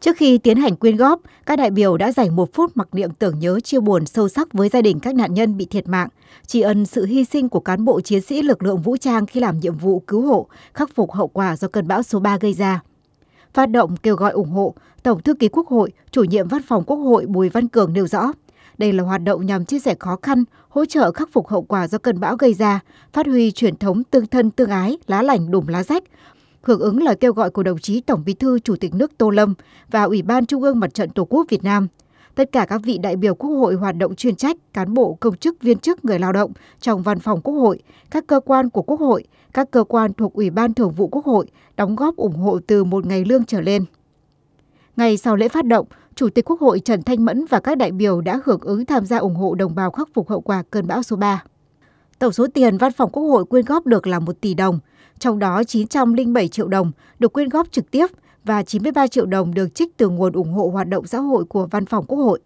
Trước khi tiến hành quyên góp, các đại biểu đã dành một phút mặc niệm tưởng nhớ chia buồn sâu sắc với gia đình các nạn nhân bị thiệt mạng, tri ân sự hy sinh của cán bộ chiến sĩ lực lượng vũ trang khi làm nhiệm vụ cứu hộ, khắc phục hậu quả do cơn bão số 3 gây ra. Phát động kêu gọi ủng hộ, Tổng thư ký Quốc hội, chủ nhiệm văn phòng Quốc hội Bùi Văn Cường nêu rõ, đây là hoạt động nhằm chia sẻ khó khăn, hỗ trợ khắc phục hậu quả do cơn bão gây ra, phát huy truyền thống tương thân tương ái, lá lành đùm lá rách, hưởng ứng lời kêu gọi của đồng chí Tổng Bí thư Chủ tịch nước Tô Lâm và Ủy ban Trung ương Mặt trận Tổ quốc Việt Nam. Tất cả các vị đại biểu Quốc hội hoạt động chuyên trách, cán bộ, công chức, viên chức, người lao động trong văn phòng Quốc hội, các cơ quan của Quốc hội, các cơ quan thuộc Ủy ban Thường vụ Quốc hội đóng góp ủng hộ từ một ngày lương trở lên. Ngày sau lễ phát động, Chủ tịch Quốc hội Trần Thanh Mẫn và các đại biểu đã hưởng ứng tham gia ủng hộ đồng bào khắc phục hậu quả cơn bão số 3. Tổng số tiền Văn phòng Quốc hội quyên góp được là 1 tỷ đồng, trong đó 907 triệu đồng được quyên góp trực tiếp và 93 triệu đồng được trích từ nguồn ủng hộ hoạt động xã hội của Văn phòng Quốc hội.